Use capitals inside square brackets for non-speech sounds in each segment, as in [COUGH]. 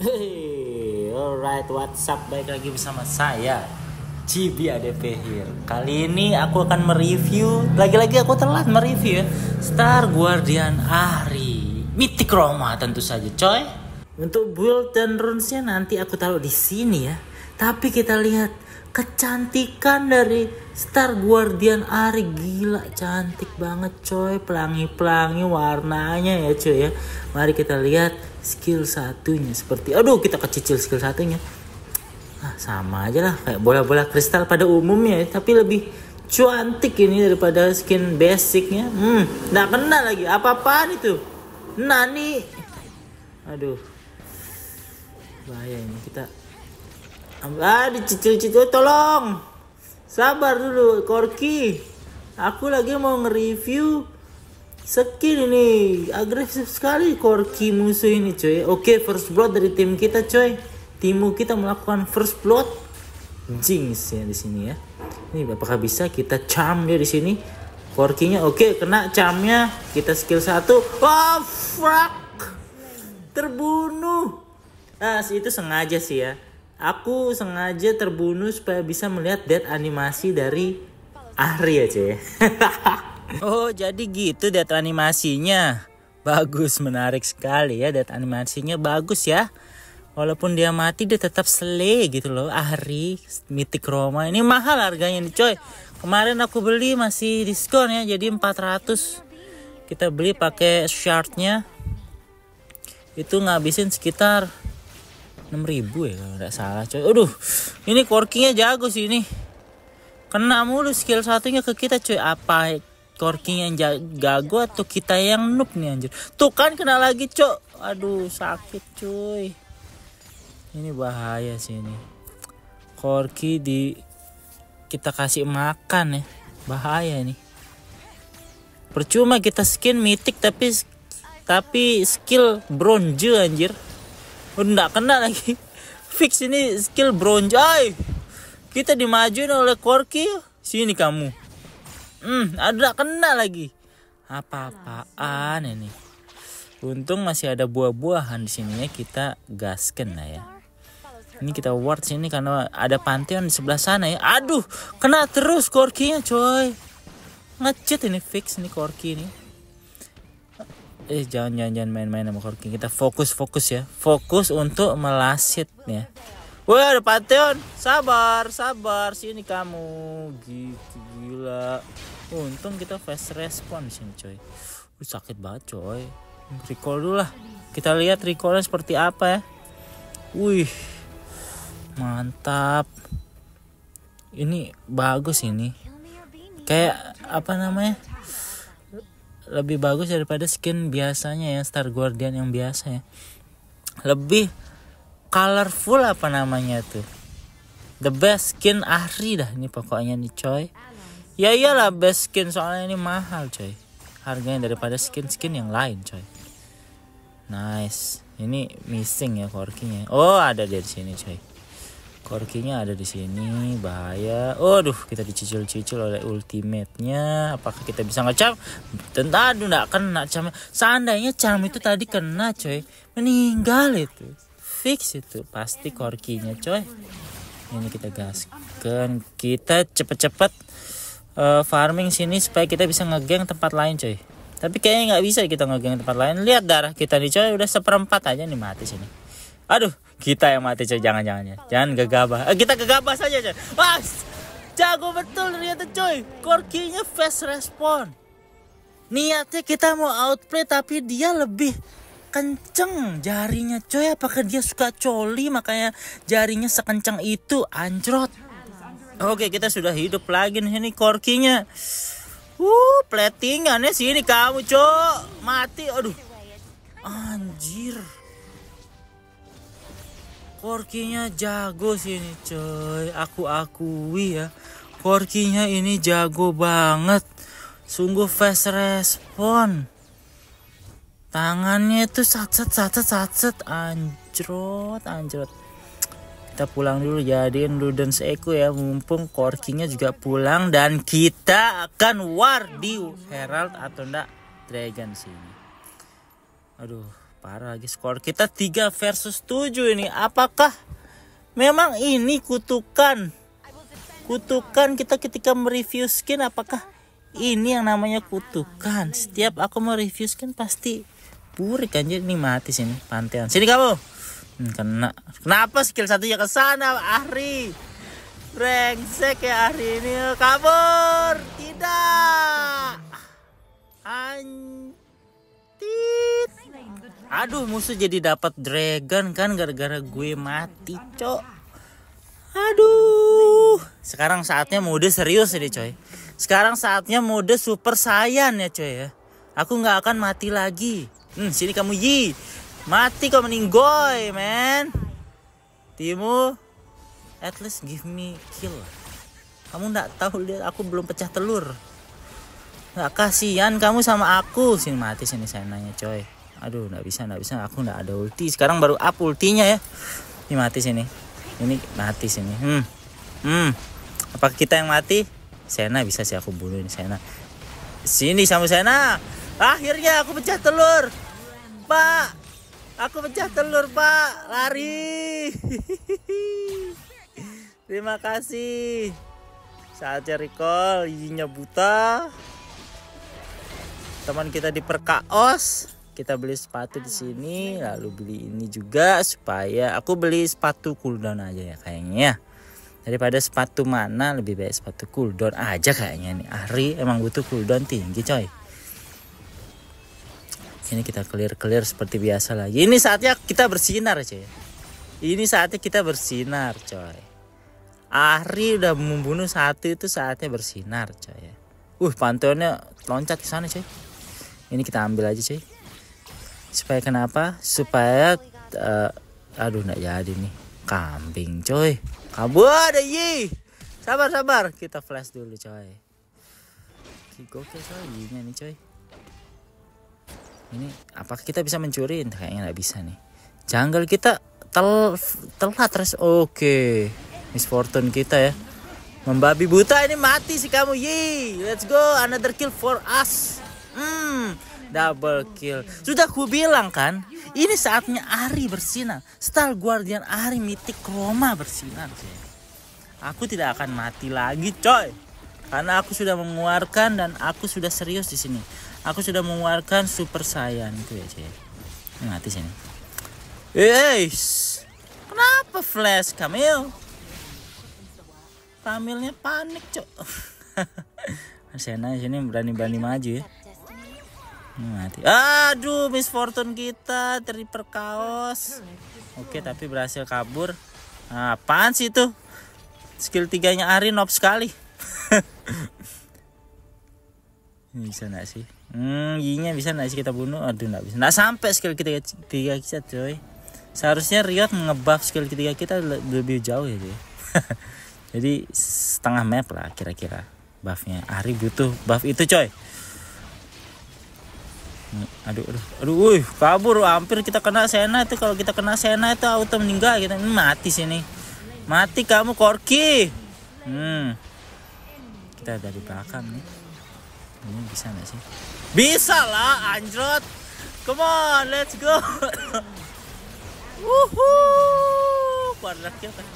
Hey, alright, what's up? Baik lagi bersama saya, Cibi ADP here. Kali ini aku akan mereview, lagi-lagi aku telat mereview ya, Star Guardian Ahri, Mythic Roma tentu saja, coy. Untuk build dan runesnya nanti aku taruh di sini ya. Tapi kita lihat kecantikan dari Star Guardian Ari gila cantik banget coy pelangi-pelangi warnanya ya coy ya mari kita lihat skill satunya seperti aduh kita kecicil skill satunya nah, sama aja lah kayak bola-bola kristal pada umumnya ya, tapi lebih cuantik ini daripada skin basicnya hmm nggak kena lagi apa-apaan itu nani aduh bahaya ini kita ah dicicil-cicil tolong sabar dulu korki aku lagi mau nge-review Skill ini agresif sekali Korki musuh ini cuy. Oke, first blood dari tim kita cuy. Timu kita melakukan first blood. Jinx ya di sini ya. Ini apakah bisa kita cam dia di sini? nya. oke okay, kena charmnya. Kita skill satu. Oh fuck. Terbunuh. Ah, itu sengaja sih ya. Aku sengaja terbunuh supaya bisa melihat dead animasi dari Ahri aja ya. Oh, jadi gitu data animasinya. Bagus, menarik sekali ya data animasinya bagus ya. Walaupun dia mati dia tetap sele gitu loh. Ahri, mitik Roma ini mahal harganya nih coy. Kemarin aku beli masih diskon ya jadi 400. Kita beli pakai shardnya itu ngabisin sekitar 6000 ya kalau nggak salah coy. Aduh, ini workingnya jago sih ini. Kena mulu skill satunya ke kita coy. Apa networking yang jago atau kita yang noob nih anjir. Tuh kan kena lagi, Cok. Aduh, sakit cuy. Ini bahaya sih ini. Korki di kita kasih makan ya. Bahaya nih. Percuma kita skin mitik tapi tapi skill bronze anjir. Udah kena lagi. [LAUGHS] Fix ini skill bronze. Ay, kita dimajuin oleh Korki. Sini kamu. Hmm, ada kena lagi. Apa-apaan ini? Untung masih ada buah-buahan di sininya kita gasken lah ya. Ini kita ward sini karena ada pantheon di sebelah sana ya. Aduh, kena terus korkinya coy. Ngecet ini fix nih korki ini. Eh jangan jangan main-main sama korki. Kita fokus fokus ya. Fokus untuk melasit ya. Woi, ada pantheon. Sabar sabar sini kamu. Gitu gila untung kita fast response coy Udah sakit banget coy recall dulu lah kita lihat recallnya seperti apa ya wih mantap ini bagus ini kayak apa namanya lebih bagus daripada skin biasanya ya Star Guardian yang biasa ya lebih colorful apa namanya tuh the best skin ahri dah ini pokoknya nih coy ya iyalah best skin soalnya ini mahal coy harganya daripada skin-skin yang lain coy nice ini missing ya korkinya oh ada di sini coy korkinya ada di sini bahaya aduh kita dicicil-cicil oleh ultimate-nya apakah kita bisa ngecam tentu aduh nggak kena cam seandainya cam itu tadi kena coy meninggal itu fix itu pasti korkinya coy ini kita gaskan kita cepet-cepet uh, farming sini supaya kita bisa ngegeng tempat lain coy tapi kayaknya nggak bisa kita ngegeng tempat lain lihat darah kita nih coy udah seperempat aja nih mati sini aduh kita yang mati coy jangan jangan ya jangan gegabah eh, kita gegabah saja coy wah jago betul ternyata coy korkinya fast respon niatnya kita mau outplay tapi dia lebih kenceng jarinya coy apakah dia suka coli makanya jarinya sekencang itu anjrot Oke, kita sudah hidup lagi nih ini korkinya. Uh, platingannya sini kamu, Cok. Mati. Aduh. Anjir. Korkinya jago sini, coy. Aku akui ya. Korkinya ini jago banget. Sungguh fast respon. Tangannya itu sat sat sat anjrot anjrot kita pulang dulu jadiin dan seeku ya mumpung korkingnya juga pulang dan kita akan war di Herald atau enggak Dragon sini aduh parah lagi skor kita 3 versus 7 ini apakah memang ini kutukan kutukan kita ketika mereview skin apakah ini yang namanya kutukan setiap aku mereview skin pasti burik anjir ini mati sini pantean sini kamu Hmm, kena. Kenapa skill satu ya ke sana, Ahri? Brengsek ya Ahri ini. Kabur. Tidak. Antit. Aduh, musuh jadi dapat dragon kan gara-gara gue mati, Cok. Aduh. Sekarang saatnya mode serius ini, coy. Sekarang saatnya mode super sayan ya, coy ya. Aku nggak akan mati lagi. Hmm, sini kamu Yi. Mati kok meninggoy, man. Timu, at least give me kill. Kamu nggak tahu lihat aku belum pecah telur. Nggak kasihan kamu sama aku. Sini mati sini saya nanya coy. Aduh, nggak bisa, nggak bisa. Aku nggak ada ulti. Sekarang baru up ultinya ya. Ini mati sini. Ini mati sini. Hmm. Hmm. Apakah kita yang mati? Sena bisa sih aku bunuh ini Sena. Sini sama Sena. Akhirnya aku pecah telur. Pak. Aku pecah telur, Pak. Lari. [LAUGHS] Terima kasih. Saatnya recall, izinnya buta. Teman kita diperkaos. Kita beli sepatu di sini, lalu beli ini juga supaya aku beli sepatu cooldown aja ya kayaknya ya. daripada sepatu mana lebih baik sepatu cooldown aja kayaknya nih Ari emang butuh cooldown tinggi coy ini kita clear clear seperti biasa lagi ini saatnya kita bersinar cuy. ini saatnya kita bersinar coy Ari udah membunuh satu itu saatnya bersinar coy uh pantauannya loncat ke sana coy ini kita ambil aja coy supaya kenapa supaya uh, aduh nggak jadi nih kambing coy kabur ada ye sabar sabar kita flash dulu coy gokil coy nih coy ini apakah kita bisa mencuri kayaknya nggak bisa nih jungle kita tel telat terus oke okay. Miss Fortune kita ya membabi buta ini mati sih kamu ye let's go another kill for us hmm double kill sudah ku bilang kan ini saatnya Ari bersinar Star Guardian Ari mitik Roma bersinar sih aku tidak akan mati lagi coy karena aku sudah mengeluarkan dan aku sudah serius di sini aku sudah mengeluarkan super itu ya cek mati sini Eish, eh, kenapa flash Kamil? Kamilnya panik cok. Sena [LAUGHS] sini berani-berani maju ya. mati. Aduh, misfortune kita kaos. Oke, tapi berhasil kabur. apaan sih itu? Skill tiganya Ari nop sekali. [LAUGHS] Hmm, bisa nggak sih hmm y iya, bisa nggak sih kita bunuh aduh nggak bisa nggak sampai skill ketiga tiga kita coy seharusnya Riot ngebuff skill ketiga kita lebih jauh ya coy [LAUGHS] jadi setengah map lah kira-kira buffnya Ari butuh buff itu coy hmm, aduh aduh aduh wuih, kabur hampir kita kena Sena itu kalau kita kena Sena itu auto meninggal kita ini mati sini mati kamu Korki hmm kita dari belakang nih ini hmm, bisa nggak sih bisa lah anjrot come on let's go [COUGHS] wuhuu quarter kill kan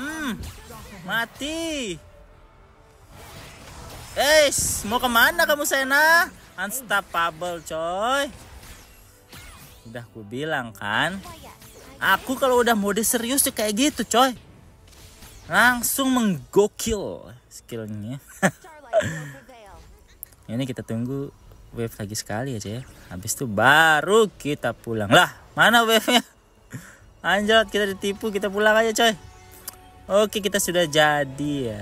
hmm mati Eh, mau kemana kamu Sena? Unstoppable coy Udah ku bilang kan Aku kalau udah mode serius tuh kayak gitu coy Langsung menggokil skillnya [LAUGHS] ini kita tunggu wave lagi sekali aja ya habis itu baru kita pulang lah mana wave nya [LAUGHS] anjot kita ditipu kita pulang aja coy oke kita sudah jadi ya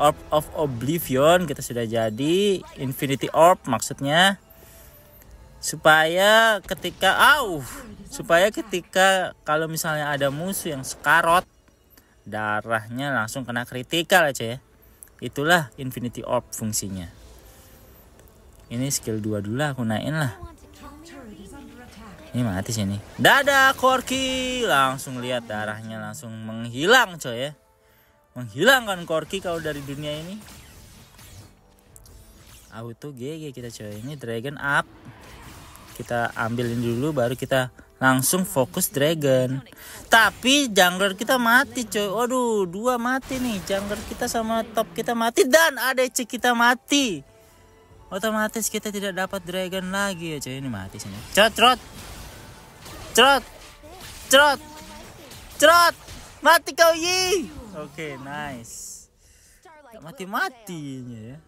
orb of oblivion kita sudah jadi infinity orb maksudnya supaya ketika au supaya ketika kalau misalnya ada musuh yang sekarot darahnya langsung kena kritikal aja ya. Itulah Infinity Orb fungsinya ini skill 2 dulu lah aku naikin lah ini mati sini dadah Corky langsung lihat darahnya langsung menghilang coy ya menghilangkan Corky kalau dari dunia ini auto GG kita coy ini dragon up kita ambilin dulu baru kita langsung fokus dragon tapi jungler kita mati coy waduh dua mati nih jungler kita sama top kita mati dan ADC kita mati otomatis kita tidak dapat dragon lagi ya cuy ini mati sini cerot cerot cerot cerot cerot mati kau yi oke okay, nice mati matinya ya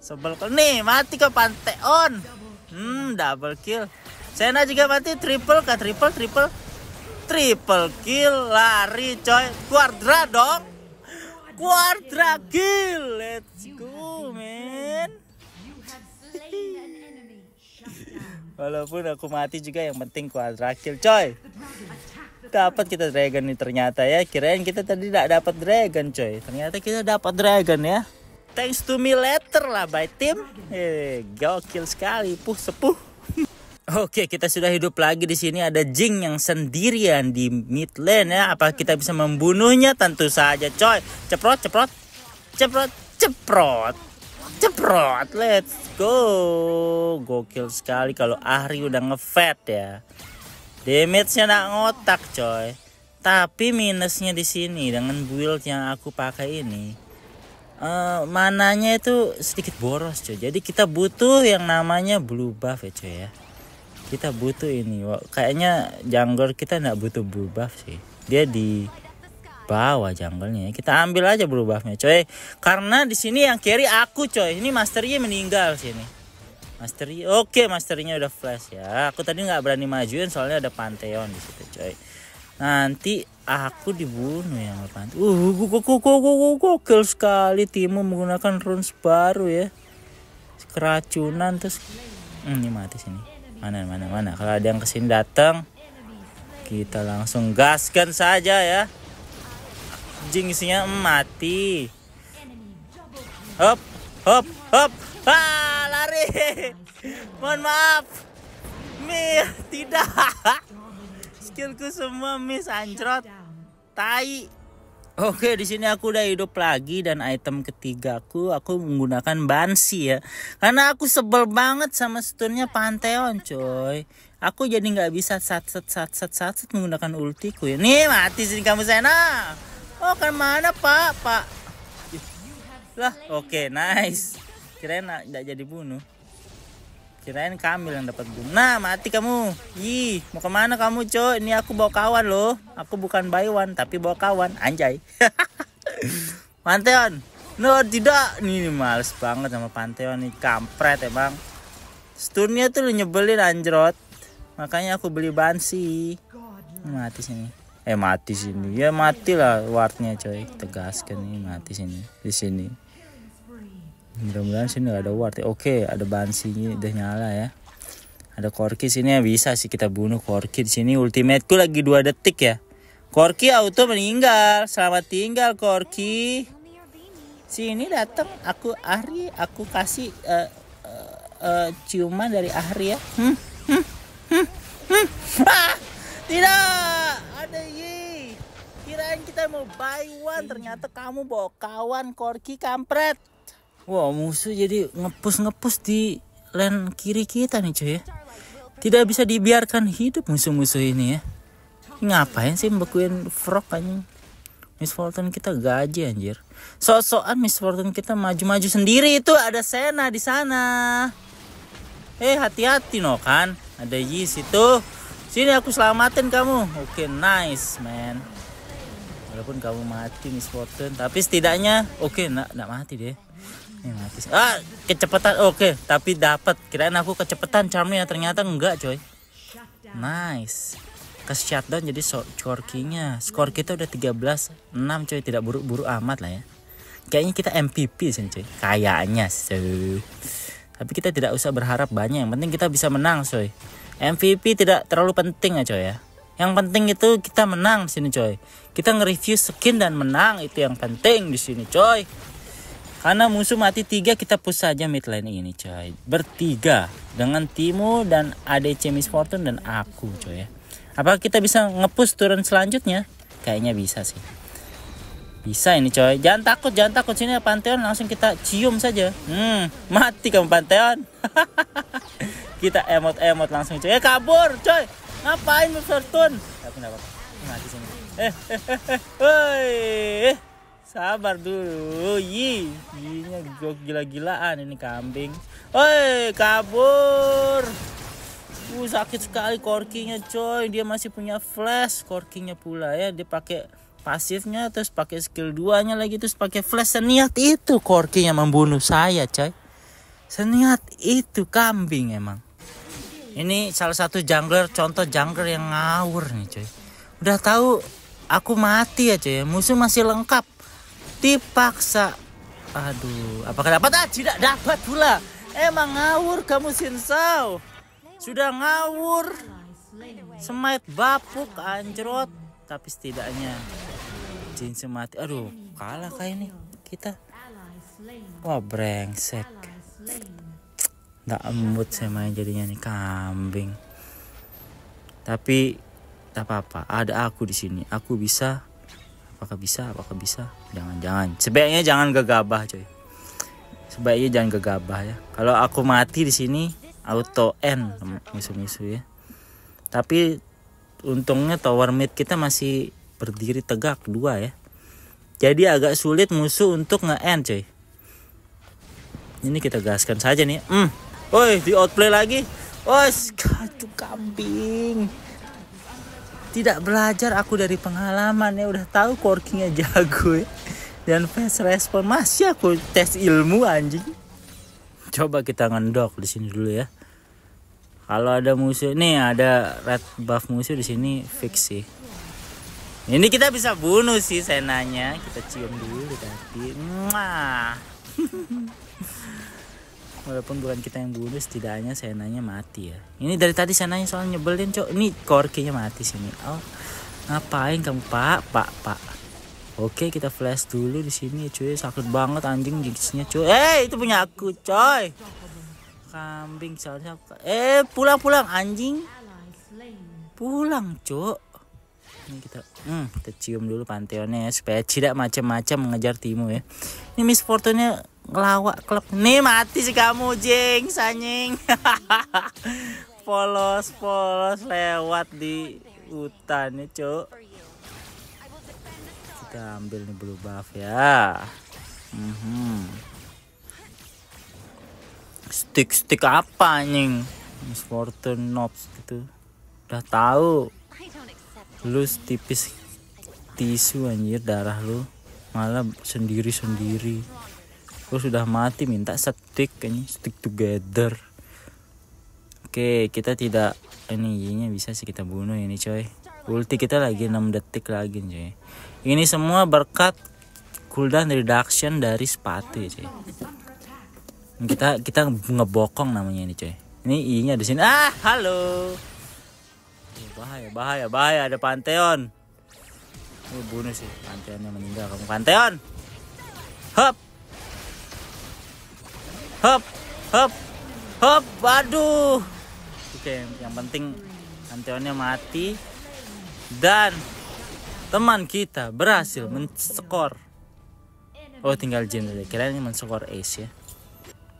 sebel kau nih mati kau panteon hmm double kill Sena juga mati triple kah triple triple triple kill lari coy kuadra dong kuadra kill let's go Walaupun aku mati juga yang penting kuadrakil coy. Dapat kita dragon nih ternyata ya. Kirain kita tadi tidak dapat dragon coy. Ternyata kita dapat dragon ya. Thanks to me later lah by team. Eh, gokil sekali puh sepuh. [LAUGHS] Oke, kita sudah hidup lagi di sini ada Jing yang sendirian di mid lane ya. Apa kita bisa membunuhnya? Tentu saja, coy. Ceprot, ceprot. Ceprot, ceprot. Ceprot, let's go. Gokil sekali kalau Ahri udah ngefet ya. Damage-nya nak ngotak, coy. Tapi minusnya di sini dengan build yang aku pakai ini. Uh, mananya itu sedikit boros, coy. Jadi kita butuh yang namanya blue buff ya, coy ya. Kita butuh ini. Kayaknya jungler kita nggak butuh blue buff sih. Dia di bawah jungle-nya. kita ambil aja berubahnya coy karena di sini yang carry aku coy ini masternya meninggal sini masternya oke masternya udah flash ya aku tadi nggak berani majuin soalnya ada pantheon di situ coy nanti aku dibunuh ya sama pantheon uh gokil sekali timu menggunakan runes baru ya keracunan terus hmm, ini mati sini mana mana mana kalau ada yang kesini datang kita langsung gaskan saja ya jinxnya mati hop hop hop ah lari [LAUGHS] mohon maaf miss tidak [LAUGHS] skillku semua miss anjrot tai Oke, di sini aku udah hidup lagi dan item ketigaku aku menggunakan bansi ya. Karena aku sebel banget sama stunnya Pantheon, coy. Aku jadi nggak bisa sat sat sat sat sat menggunakan ultiku ya. Nih, mati sini kamu sana. Oh, kemana mana, Pak? Pak. Lah, oke, okay, nice. Kirain enggak jadi bunuh. Kirain Kamil yang dapat bunuh. Nah, mati kamu. Ih, mau kemana kamu, Cok? Ini aku bawa kawan loh. Aku bukan baywan, tapi bawa kawan. Anjay. [LAUGHS] Panteon. No, tidak. Nih, males banget sama Panteon nih. Kampret emang. Ya, Stunnya tuh nyebelin anjrot. Makanya aku beli bansi. Mati sini eh mati sini ya mati lah wardnya coy tegas kan ini mati sini di sini mudah-mudahan sini gak ada ward oke ada bansinya udah nyala ya ada korki sini ya bisa sih kita bunuh korki di sini ultimateku lagi dua detik ya korki auto meninggal selamat tinggal korki sini datang aku Ahri aku kasih uh, uh, uh, ciuman dari Ahri ya hmm kita mau buy one ternyata kamu bawa kawan korki kampret wah wow, musuh jadi ngepus ngepus di lane kiri kita nih cuy ya tidak bisa dibiarkan hidup musuh-musuh ini ya ngapain sih mbekuin frog kan Miss Fortune kita gaji anjir sok Miss Fortune kita maju-maju sendiri itu ada Sena di sana eh hati-hati no kan ada Yi itu. sini aku selamatin kamu oke okay, nice man walaupun kamu mati misfortune tapi setidaknya oke okay, nak nak mati deh ini mati ah kecepatan oke okay, tapi dapat kirain aku kecepatan charmnya ternyata enggak coy nice ke shutdown jadi skor kingnya skor kita udah 13 6 coy tidak buruk-buruk amat lah ya kayaknya kita MVP sih coy kayaknya sih tapi kita tidak usah berharap banyak yang penting kita bisa menang coy MVP tidak terlalu penting ya coy ya yang penting itu kita menang sini coy kita nge-review skin dan menang itu yang penting di sini, coy. Karena musuh mati tiga kita push saja mid lane ini, coy. Bertiga dengan Timo dan ADC Miss Fortune dan aku, coy ya. Apa kita bisa ngepush turun selanjutnya? Kayaknya bisa sih. Bisa ini coy. Jangan takut, jangan takut sini Pantheon langsung kita cium saja. Hmm, mati kamu Pantheon. [LAUGHS] kita emot-emot langsung coy. ya, kabur coy. Ngapain Miss Fortune? aku enggak apa Mati sini eh eh eh eh, sabar dulu yi gok gila-gilaan ini kambing woi kabur uh sakit sekali korkinya coy dia masih punya flash korkinya pula ya dia pakai pasifnya terus pakai skill duanya lagi terus pakai flash seniat itu yang membunuh saya coy seniat itu kambing emang ini salah satu jungler contoh jungler yang ngawur nih coy udah tahu aku mati aja ya musuh masih lengkap dipaksa aduh apakah dapat ah tidak dapat pula emang ngawur kamu Sinsau sudah ngawur semait bapuk anjrot tapi setidaknya Jin semati aduh kalah kayak ini kita wah brengsek nggak embut saya main jadinya nih kambing tapi tak apa-apa ada aku di sini aku bisa apakah bisa apakah bisa jangan-jangan sebaiknya jangan gegabah coy sebaiknya jangan gegabah ya kalau aku mati di sini auto end musuh-musuh ya tapi untungnya tower mid kita masih berdiri tegak dua ya jadi agak sulit musuh untuk nge-end coy ini kita gaskan saja nih hmm woi di outplay lagi Oh, kacu kambing tidak belajar aku dari pengalaman ya udah tahu corkingnya jago ya. dan fast respon masih aku tes ilmu anjing coba kita ngendok di sini dulu ya kalau ada musuh nih ada red buff musuh di sini fix sih ini kita bisa bunuh sih senanya kita cium dulu tapi [LAUGHS] walaupun bukan kita yang bunuh setidaknya senanya mati ya ini dari tadi senanya soal nyebelin cok ini korkinya mati sini oh ngapain kamu pak pak pak oke kita flash dulu di sini cuy sakit banget anjing gigisnya cuy eh itu punya aku coy kambing soalnya eh pulang pulang anjing pulang cok ini kita hmm, kita cium dulu panteonnya ya supaya tidak macam-macam mengejar timu ya ini Miss ngelawak klub nih mati sih kamu jeng sanying polos [LAUGHS] polos lewat di hutan nih cuk kita ambil nih blue buff ya mm -hmm. stick stick apa anjing Miss Fortune gitu udah tahu lu tipis tisu anjir darah lu malah sendiri sendiri Gue sudah mati minta stick ini stick together. Oke, kita tidak ini i nya bisa sih kita bunuh ini coy. Ulti kita lagi 6 detik lagi coy. Ini semua berkat cooldown reduction dari sepatu coy. Kita kita ngebokong namanya ini coy. Ini I-nya di sini. Ah, halo. Bahaya, bahaya, bahaya ada Pantheon. Oh, bunuh sih Pantheonnya meninggal kamu Pantheon. Hop hop hop hop waduh oke yang penting Antionnya mati dan teman kita berhasil menskor oh tinggal Jin kira ini menskor Ace ya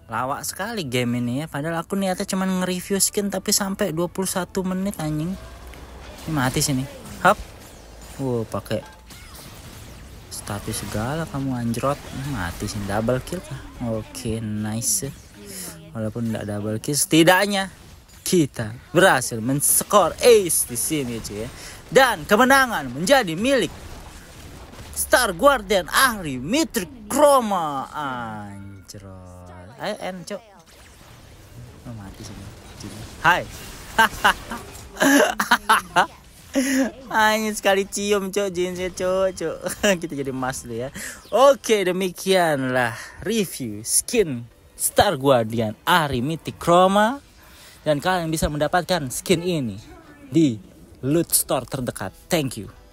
lawak sekali game ini ya padahal aku niatnya cuma nge-review skin tapi sampai 21 menit anjing ini mati sini hop wow pakai status segala kamu anjrot ah, mati sih double kill kah oke okay, nice walaupun tidak double kill setidaknya kita berhasil menskor ace di sini cuy ya dan kemenangan menjadi milik Star Guardian ahli Mitri Chroma anjrot ayo en cok oh, mati sini hai [LAUGHS] Hanya sekali cium cok jeansnya cok cok [LAUGHS] Kita jadi emas deh ya Oke demikianlah review skin Star Guardian Ari Mythic Chroma Dan kalian bisa mendapatkan skin ini di Loot Store terdekat Thank you